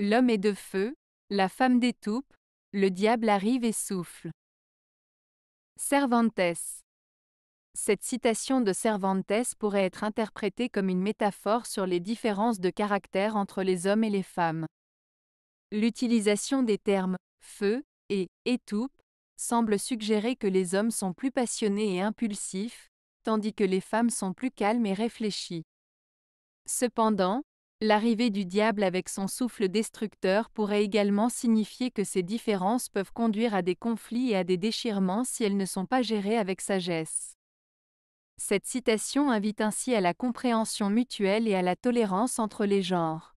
L'homme est de feu, la femme d'étoupe, le diable arrive et souffle. Cervantes. Cette citation de Cervantes pourrait être interprétée comme une métaphore sur les différences de caractère entre les hommes et les femmes. L'utilisation des termes feu et étoupe semble suggérer que les hommes sont plus passionnés et impulsifs, tandis que les femmes sont plus calmes et réfléchies. Cependant, L'arrivée du diable avec son souffle destructeur pourrait également signifier que ces différences peuvent conduire à des conflits et à des déchirements si elles ne sont pas gérées avec sagesse. Cette citation invite ainsi à la compréhension mutuelle et à la tolérance entre les genres.